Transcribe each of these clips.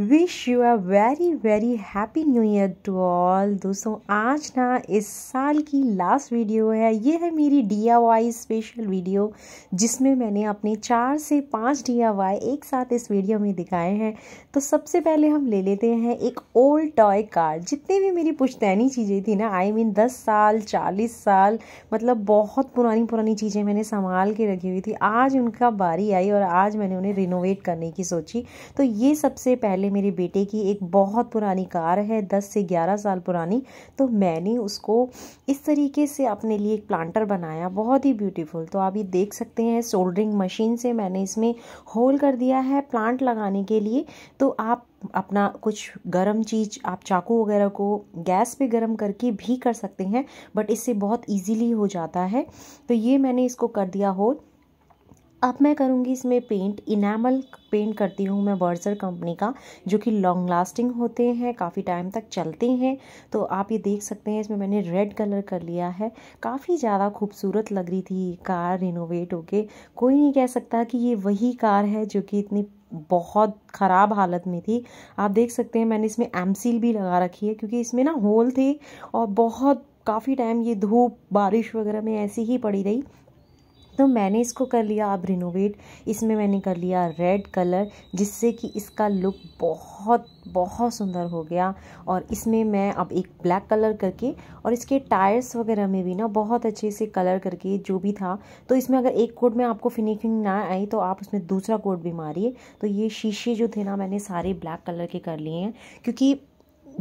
wish you are very very happy new year to all दोस्तों आज ना इस साल की लास्ट वीडियो है ये है मेरी डी वाई स्पेशल वीडियो जिसमें मैंने अपने चार से पाँच डी वाई एक साथ इस वीडियो में दिखाए हैं तो सबसे पहले हम ले लेते हैं एक ओल्ड टॉय कार जितने भी मेरी पुश्तैनी चीज़ें थी ना आई I मीन mean, दस साल चालीस साल मतलब बहुत पुरानी पुरानी चीज़ें मैंने संभाल के रखी हुई थी आज उनका बारी आई और आज मैंने उन्हें रिनोवेट करने की सोची तो ये सबसे पहले पहले मेरे बेटे की एक बहुत पुरानी कार है दस से ग्यारह साल पुरानी तो मैंने उसको इस तरीके से अपने लिए एक प्लांटर बनाया बहुत ही ब्यूटीफुल तो आप ये देख सकते हैं सोल्डरिंग मशीन से मैंने इसमें होल कर दिया है प्लांट लगाने के लिए तो आप अपना कुछ गरम चीज़ आप चाकू वगैरह को गैस पे गरम करके भी कर सकते हैं बट इससे बहुत इजीली हो जाता है तो ये मैंने इसको कर दिया होल अब मैं करूँगी इसमें पेंट इनामल पेंट करती हूँ मैं बर्जर कंपनी का जो कि लॉन्ग लास्टिंग होते हैं काफ़ी टाइम तक चलते हैं तो आप ये देख सकते हैं इसमें मैंने रेड कलर कर लिया है काफ़ी ज़्यादा खूबसूरत लग रही थी कार रिनोवेट होके कोई नहीं कह सकता कि ये वही कार है जो कि इतनी बहुत ख़राब हालत में थी आप देख सकते हैं मैंने इसमें एम भी लगा रखी है क्योंकि इसमें ना होल थे और बहुत काफ़ी टाइम ये धूप बारिश वगैरह में ऐसी ही पड़ी रही तो मैंने इसको कर लिया अब रिनोवेट इसमें मैंने कर लिया रेड कलर जिससे कि इसका लुक बहुत बहुत सुंदर हो गया और इसमें मैं अब एक ब्लैक कलर करके और इसके टायर्स वगैरह में भी ना बहुत अच्छे से कलर करके जो भी था तो इसमें अगर एक कोट में आपको फिनिशिंग ना आई तो आप उसमें दूसरा कोट भी मारिए तो ये शीशे जो थे ना मैंने सारे ब्लैक कलर के कर लिए हैं क्योंकि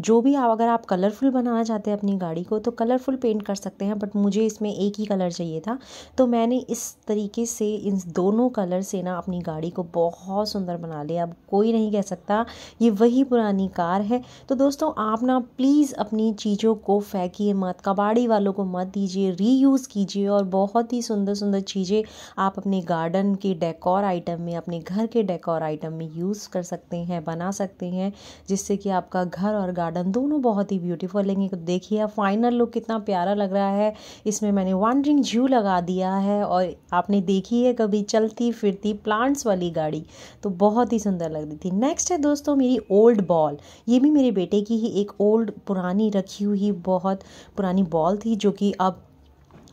जो भी आप अगर आप कलरफुल बनाना चाहते हैं अपनी गाड़ी को तो कलरफुल पेंट कर सकते हैं बट मुझे इसमें एक ही कलर चाहिए था तो मैंने इस तरीके से इन दोनों कलर से ना अपनी गाड़ी को बहुत सुंदर बना लिया अब कोई नहीं कह सकता ये वही पुरानी कार है तो दोस्तों आप ना प्लीज़ अपनी चीज़ों को फेंकिए मत कबाड़ी वालों को मत दीजिए रीयूज़ कीजिए और बहुत ही सुंदर सुंदर चीज़ें आप अपने गार्डन के डेकोर आइटम में अपने घर के डेकोर आइटम में यूज़ कर सकते हैं बना सकते हैं जिससे कि आपका घर और गार्डन गार्डन दोनों बहुत ही ब्यूटीफुल तो देखिए फाइनल लुक कितना प्यारा लग रहा है इसमें मैंने वॉन्डरिंग जू लगा दिया है और आपने देखी है कभी चलती फिरती प्लांट्स वाली गाड़ी तो बहुत ही सुंदर लग रही थी नेक्स्ट है दोस्तों मेरी ओल्ड बॉल ये भी मेरे बेटे की ही एक ओल्ड पुरानी रखी हुई बहुत पुरानी बॉल थी जो कि अब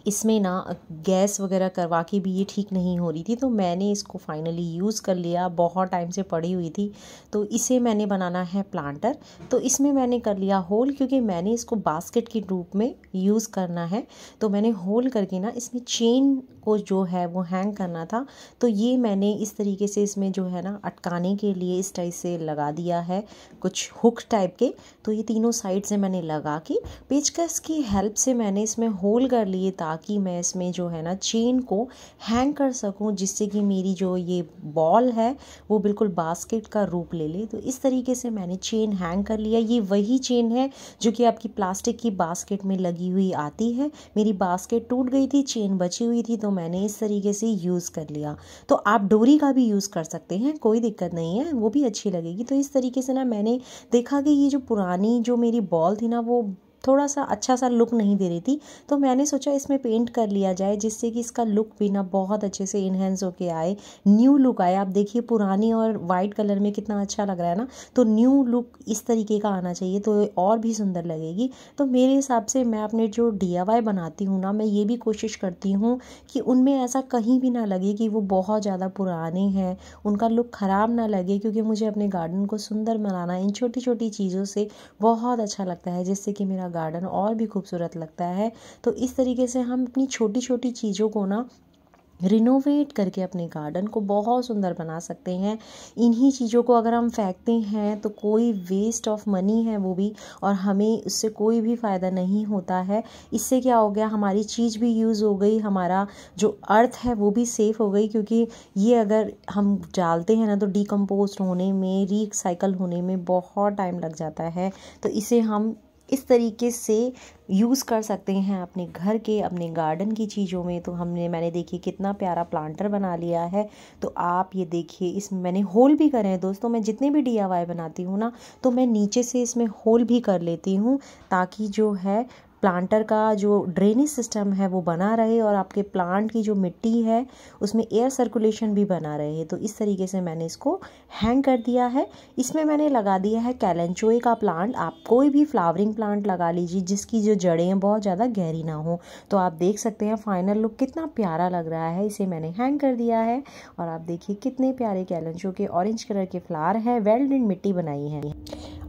इसमें ना गैस वगैरह करवा के भी ये ठीक नहीं हो रही थी तो मैंने इसको फाइनली यूज़ कर लिया बहुत टाइम से पड़ी हुई थी तो इसे मैंने बनाना है प्लांटर तो इसमें मैंने कर लिया होल क्योंकि मैंने इसको बास्केट के रूप में यूज़ करना है तो मैंने होल करके ना इसमें चेन को जो है वो हैंग करना था तो ये मैंने इस तरीके से इसमें जो है ना अटकाने के लिए इस टाइप से लगा दिया है कुछ हुक टाइप के तो ये तीनों साइड से मैंने लगा के पेचकस की हेल्प से मैंने इसमें होल कर लिए ताकि ताकि मैं इसमें जो है ना चेन को हैंग कर सकूं जिससे कि मेरी जो ये बॉल है वो बिल्कुल बास्केट का रूप ले ले तो इस तरीके से मैंने चेन हैंग कर लिया ये वही चेन है जो कि आपकी प्लास्टिक की बास्केट में लगी हुई आती है मेरी बास्केट टूट गई थी चेन बची हुई थी तो मैंने इस तरीके से यूज़ कर लिया तो आप डोरी का भी यूज़ कर सकते हैं कोई दिक्कत नहीं है वो भी अच्छी लगेगी तो इस तरीके से ना मैंने देखा कि ये जो पुरानी जो मेरी बॉल थी ना वो थोड़ा सा अच्छा सा लुक नहीं दे रही थी तो मैंने सोचा इसमें पेंट कर लिया जाए जिससे कि इसका लुक भी ना बहुत अच्छे से इन्हेंस होके आए न्यू लुक आए आप देखिए पुरानी और वाइट कलर में कितना अच्छा लग रहा है ना तो न्यू लुक इस तरीके का आना चाहिए तो और भी सुंदर लगेगी तो मेरे हिसाब से मैं अपने जो डी बनाती हूँ ना मैं ये भी कोशिश करती हूँ कि उनमें ऐसा कहीं भी ना लगे कि वो बहुत ज़्यादा पुराने हैं उनका लुक ख़राब ना लगे क्योंकि मुझे अपने गार्डन को सुंदर बनाना इन छोटी छोटी चीज़ों से बहुत अच्छा लगता है जिससे कि मेरा गार्डन और भी खूबसूरत लगता है तो इस तरीके से हम अपनी छोटी छोटी चीज़ों को ना रिनोवेट करके अपने गार्डन को बहुत सुंदर बना सकते हैं इन्हीं चीज़ों को अगर हम फेंकते हैं तो कोई वेस्ट ऑफ मनी है वो भी और हमें उससे कोई भी फ़ायदा नहीं होता है इससे क्या हो गया हमारी चीज़ भी यूज़ हो गई हमारा जो अर्थ है वो भी सेफ़ हो गई क्योंकि ये अगर हम डालते हैं ना तो डिकम्पोज होने में रिसाइकल होने में बहुत टाइम लग जाता है तो इसे हम इस तरीके से यूज़ कर सकते हैं अपने घर के अपने गार्डन की चीज़ों में तो हमने मैंने देखिए कितना प्यारा प्लांटर बना लिया है तो आप ये देखिए इसमें मैंने होल भी करे हैं दोस्तों मैं जितने भी डी बनाती हूँ ना तो मैं नीचे से इसमें होल भी कर लेती हूँ ताकि जो है प्लांटर का जो ड्रेनेज सिस्टम है वो बना रहे और आपके प्लांट की जो मिट्टी है उसमें एयर सर्कुलेशन भी बना रहे तो इस तरीके से मैंने इसको हैंग कर दिया है इसमें मैंने लगा दिया है कैलेंचोए का प्लांट आप कोई भी फ्लावरिंग प्लांट लगा लीजिए जिसकी जो जड़ें बहुत ज़्यादा गहरी ना हो तो आप देख सकते हैं फाइनल लुक कितना प्यारा लग रहा है इसे मैंने हैंग कर दिया है और आप देखिए कितने प्यारे कैलेंचो के ऑरेंज कलर के फ्लावर हैं वेल्ड इन मिट्टी बनाई है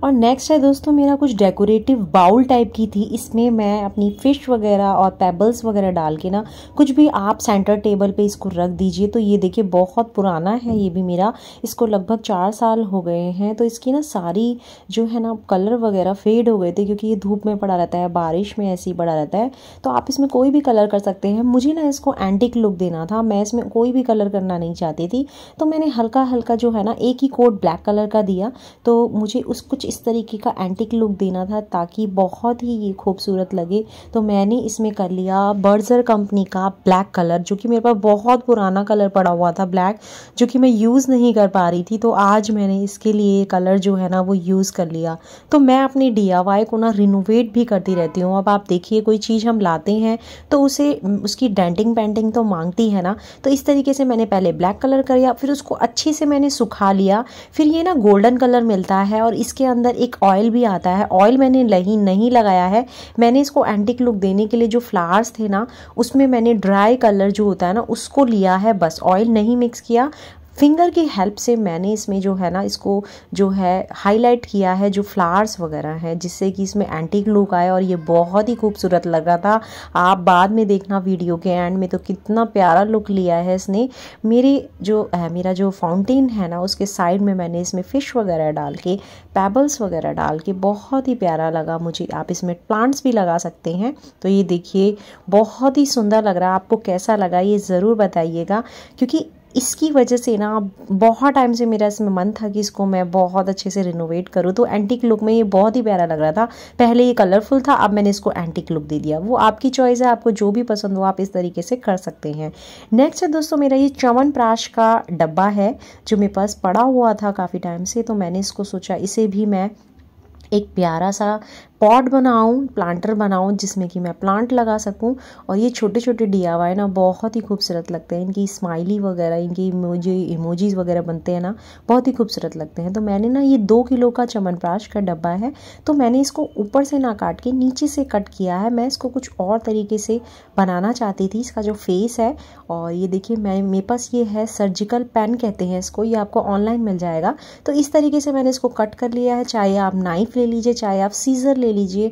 और नेक्स्ट है दोस्तों मेरा कुछ डेकोरेटिव बाउल टाइप की थी इसमें मैं अपनी फ़िश वगैरह और पेबल्स वगैरह डाल के ना कुछ भी आप सेंटर टेबल पे इसको रख दीजिए तो ये देखिए बहुत पुराना है ये भी मेरा इसको लगभग चार साल हो गए हैं तो इसकी ना सारी जो है ना कलर वगैरह फेड हो गए थे क्योंकि ये धूप में पड़ा रहता है बारिश में ऐसे ही पड़ा रहता है तो आप इसमें कोई भी कलर कर सकते हैं मुझे ना इसको एंटिक लुक देना था मैं इसमें कोई भी कलर करना नहीं चाहती थी तो मैंने हल्का हल्का जो है ना एक ही कोट ब्लैक कलर का दिया तो मुझे उस कुछ इस तरीके का एंटिक लुक देना था ताकि बहुत ही ये खूबसूरत लगे तो मैंने इसमें कर लिया बर्जर कंपनी का ब्लैक कलर जो कि मेरे पास बहुत पुराना कलर पड़ा हुआ था ब्लैक जो कि मैं यूज़ नहीं कर पा रही थी तो आज मैंने इसके लिए कलर जो है ना वो यूज़ कर लिया तो मैं अपने डी को ना रिनोवेट भी करती रहती हूँ अब आप देखिए कोई चीज़ हम लाते हैं तो उसे उसकी डेंटिंग पेंटिंग तो मांगती है ना तो इस तरीके से मैंने पहले ब्लैक कलर कर लिया फिर उसको अच्छे से मैंने सुखा लिया फिर ये ना गोल्डन कलर मिलता है और इसके अंदर एक ऑयल भी आता है ऑयल मैंने लही नहीं लगाया है मैंने इसको एंटिक लुक देने के लिए जो फ्लावर्स थे ना उसमें मैंने ड्राई कलर जो होता है ना उसको लिया है बस ऑयल नहीं मिक्स किया फिंगर की हेल्प से मैंने इसमें जो है ना इसको जो है हाईलाइट किया है जो फ्लावर्स वगैरह हैं जिससे कि इसमें एंटीक लुक आए और ये बहुत ही खूबसूरत लग रहा था आप बाद में देखना वीडियो के एंड में तो कितना प्यारा लुक लिया है इसने मेरी जो है मेरा जो फाउंटेन है ना उसके साइड में मैंने इसमें फ़िश वगैरह डाल के पेबल्स वगैरह डाल के बहुत ही प्यारा लगा मुझे आप इसमें प्लांट्स भी लगा सकते हैं तो ये देखिए बहुत ही सुंदर लग रहा है आपको कैसा लगा ये ज़रूर बताइएगा क्योंकि इसकी वजह से ना बहुत टाइम से मेरा इसमें मन था कि इसको मैं बहुत अच्छे से रिनोवेट करूँ तो एंटिक लुक में ये बहुत ही प्यारा लग रहा था पहले ये कलरफुल था अब मैंने इसको एंटिक लुक दे दिया वो आपकी चॉइस है आपको जो भी पसंद हो आप इस तरीके से कर सकते हैं नेक्स्ट है दोस्तों मेरा ये चवन प्राश का डब्बा है जो मेरे पास पड़ा हुआ था काफ़ी टाइम से तो मैंने इसको सोचा इसे भी मैं एक प्यारा सा पॉट बनाऊँ प्लांटर बनाऊँ जिसमें कि मैं प्लांट लगा सकूँ और ये छोटे छोटे डी ना बहुत ही खूबसूरत लगते हैं इनकी स्माइली वगैरह इनकी इमोजी इमोजीज़ वगैरह बनते हैं ना बहुत ही खूबसूरत लगते हैं तो मैंने ना ये दो किलो का चमनप्राश का डब्बा है तो मैंने इसको ऊपर से ना काट के नीचे से कट किया है मैं इसको कुछ और तरीके से बनाना चाहती थी इसका जो फेस है और ये देखिए मैं मेरे पास ये है सर्जिकल पेन कहते हैं इसको ये आपको ऑनलाइन मिल जाएगा तो इस तरीके से मैंने इसको कट कर लिया है चाहे आप नाइफ़ ले लीजिए चाहे आप सीज़र ले लीजिए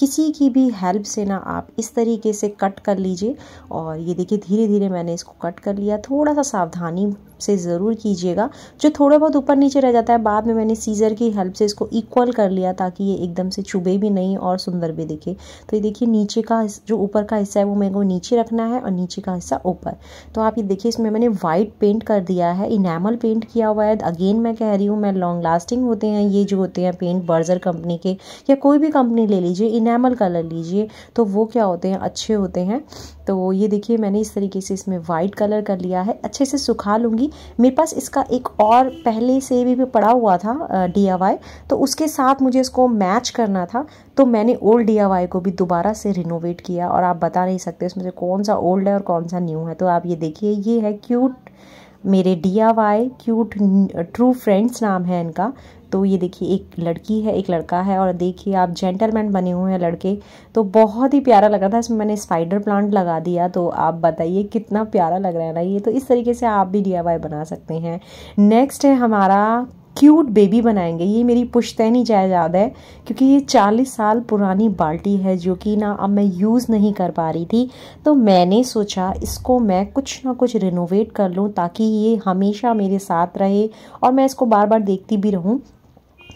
किसी की भी हेल्प से ना आप इस तरीके से कट कर लीजिए और ये देखिए धीरे धीरे मैंने इसको कट कर लिया थोड़ा सा सावधानी से ज़रूर कीजिएगा जो थोड़ा बहुत ऊपर नीचे रह जाता है बाद में मैंने सीज़र की हेल्प से इसको इक्वल कर लिया ताकि ये एकदम से चुभे भी नहीं और सुंदर भी दिखे तो ये देखिए नीचे का जो ऊपर का हिस्सा है वो मेरे को नीचे रखना है और नीचे का हिस्सा ऊपर तो आप ये देखिए इसमें मैंने वाइट पेंट कर दिया है इनैमल पेंट किया हुआ है अगेन मैं कह रही हूँ मैं लॉन्ग लास्टिंग होते हैं ये जो होते हैं पेंट बर्जर कंपनी के या कोई भी कंपनी ले लीजिए इनैमल कलर लीजिए तो वो क्या होते हैं अच्छे होते हैं तो ये देखिए मैंने इस तरीके से इसमें वाइट कलर कर लिया है अच्छे से सुखा लूँगी मेरे पास इसका एक और पहले से भी पड़ा हुआ था डी तो उसके साथ मुझे इसको मैच करना था तो मैंने ओल्ड डी को भी दोबारा से रिनोवेट किया और आप बता नहीं सकते उसमें से कौन सा ओल्ड है और कौन सा न्यू है तो आप ये देखिए ये है क्यूट मेरे डी क्यूट ट्रू फ्रेंड्स नाम है इनका तो ये देखिए एक लड़की है एक लड़का है और देखिए आप जेंटलमैन बने हुए हैं लड़के तो बहुत ही प्यारा लग रहा था इसमें मैंने स्पाइडर प्लांट लगा दिया तो आप बताइए कितना प्यारा लग रहा है ना ये तो इस तरीके से आप भी डी बना सकते हैं नेक्स्ट है हमारा क्यूट बेबी बनाएंगे ये मेरी पुश्तैनी जायदाद है क्योंकि ये चालीस साल पुरानी बाल्टी है जो कि ना अब मैं यूज़ नहीं कर पा रही थी तो मैंने सोचा इसको मैं कुछ ना कुछ रिनोवेट कर लूँ ताकि ये हमेशा मेरे साथ रहे और मैं इसको बार बार देखती भी रहूँ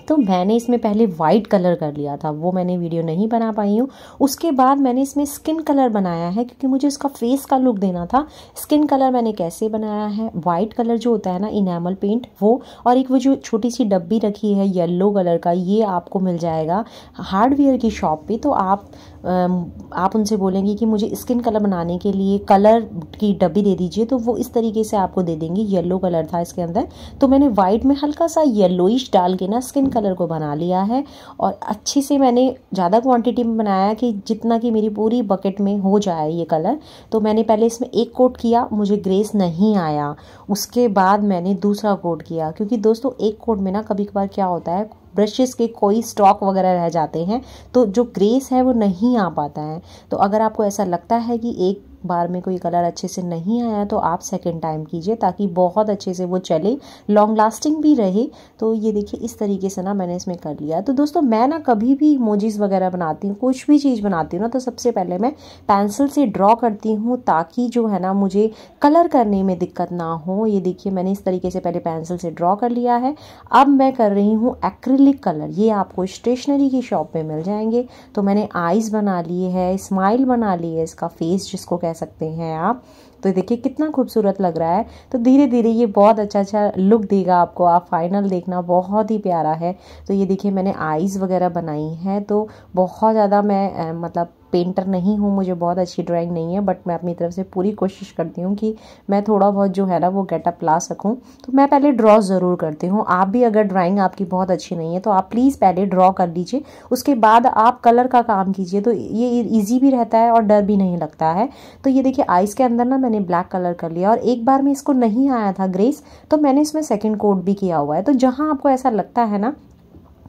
तो मैंने इसमें पहले वाइट कलर कर लिया था वो मैंने वीडियो नहीं बना पाई हूँ उसके बाद मैंने इसमें स्किन कलर बनाया है क्योंकि मुझे उसका फेस का लुक देना था स्किन कलर मैंने कैसे बनाया है वाइट कलर जो होता है ना इनेमल पेंट वो और एक वो जो छोटी सी डब्बी रखी है येलो कलर का ये आपको मिल जाएगा हार्डवेयर की शॉप पर तो आप आप उनसे बोलेंगे कि मुझे स्किन कलर बनाने के लिए कलर की डब्बी दे दीजिए तो वो इस तरीके से आपको दे देंगे येलो कलर था इसके अंदर तो मैंने वाइट में हल्का सा येलोइश डाल के ना स्किन कलर को बना लिया है और अच्छे से मैंने ज़्यादा क्वांटिटी में बनाया कि जितना कि मेरी पूरी बकेट में हो जाए ये कलर तो मैंने पहले इसमें एक कोट किया मुझे ग्रेस नहीं आया उसके बाद मैंने दूसरा कोट किया क्योंकि दोस्तों एक कोट में ना कभी कभार क्या होता है ब्रशेस के कोई स्टॉक वगैरह रह जाते हैं तो जो ग्रेस है वो नहीं आ पाता है तो अगर आपको ऐसा लगता है कि एक बार में कोई कलर अच्छे से नहीं आया तो आप सेकेंड टाइम कीजिए ताकि बहुत अच्छे से वो चले लॉन्ग लास्टिंग भी रहे तो ये देखिए इस तरीके से ना मैंने इसमें कर लिया तो दोस्तों मैं ना कभी भी इमोजीज़ वगैरह बनाती हूँ कुछ भी चीज़ बनाती हूँ ना तो सबसे पहले मैं पेंसिल से ड्रॉ करती हूँ ताकि जो है ना मुझे कलर करने में दिक्कत ना हो ये देखिए मैंने इस तरीके से पहले पेंसिल से ड्रॉ कर लिया है अब मैं कर रही हूँ एक्रिलिक कलर ये आपको स्टेशनरी की शॉप पर मिल जाएंगे तो मैंने आइज़ बना लिए है स्माइल बना ली है इसका फेस जिसको कह सकते हैं आप तो देखिए कितना खूबसूरत लग रहा है तो धीरे धीरे ये बहुत अच्छा अच्छा लुक देगा आपको आप फाइनल देखना बहुत ही प्यारा है तो ये देखिए मैंने आईज़ वगैरह बनाई हैं तो बहुत ज़्यादा मैं मतलब पेंटर नहीं हूँ मुझे बहुत अच्छी ड्राइंग नहीं है बट मैं अपनी तरफ से पूरी कोशिश करती हूँ कि मैं थोड़ा बहुत जो है ना वो गेटअप ला सकूँ तो मैं पहले ड्रॉ ज़रूर करती हूँ आप भी अगर ड्राइंग आपकी बहुत अच्छी नहीं है तो आप प्लीज़ पहले ड्रॉ कर लीजिए उसके बाद आप कलर का काम कीजिए तो ये ईजी भी रहता है और डर भी नहीं लगता है तो ये देखिए आइस के अंदर ना मैंने ब्लैक कलर कर लिया और एक बार में इसको नहीं आया था ग्रेस तो मैंने इसमें सेकेंड कोट भी किया हुआ है तो जहाँ आपको ऐसा लगता है ना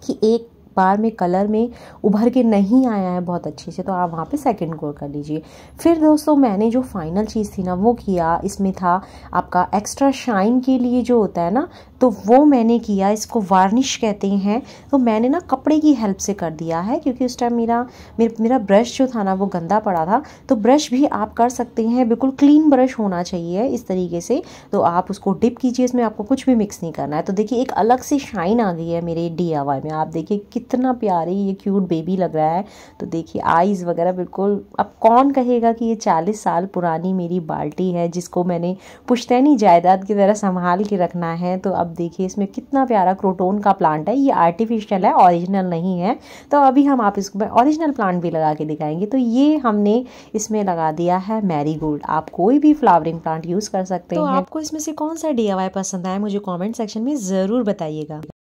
कि एक बार में कलर में उभर के नहीं आया है बहुत अच्छे से तो आप वहाँ पे सेकंड कोर कर लीजिए फिर दोस्तों मैंने जो फाइनल चीज़ थी ना वो किया इसमें था आपका एक्स्ट्रा शाइन के लिए जो होता है ना तो वो मैंने किया इसको वार्निश कहते हैं तो मैंने ना कपड़े की हेल्प से कर दिया है क्योंकि उस टाइम मेरा मेर, मेरा ब्रश जो था ना वो गंदा पड़ा था तो ब्रश भी आप कर सकते हैं बिल्कुल क्लीन ब्रश होना चाहिए इस तरीके से तो आप उसको डिप कीजिए इसमें आपको कुछ भी मिक्स नहीं करना है तो देखिए एक अलग सी शाइन आ गई है मेरे डी में आप देखिए कित इतना प्यारी ये क्यूट बेबी लग रहा है तो देखिए आइज़ वगैरह बिल्कुल अब कौन कहेगा कि ये चालीस साल पुरानी मेरी बाल्टी है जिसको मैंने पुश्तैनी जायदाद की तरह संभाल के रखना है तो अब देखिए इसमें कितना प्यारा क्रोटोन का प्लांट है ये आर्टिफिशियल है ऑरिजिनल नहीं है तो अभी हम आप इसमें ऑरिजिनल प्लांट भी लगा के दिखाएंगे तो ये हमने इसमें लगा दिया है मैरी आप कोई भी फ्लावरिंग प्लांट यूज़ कर सकते तो हैं आपको इसमें से कौन सा डी पसंद आया मुझे कॉमेंट सेक्शन में ज़रूर बताइएगा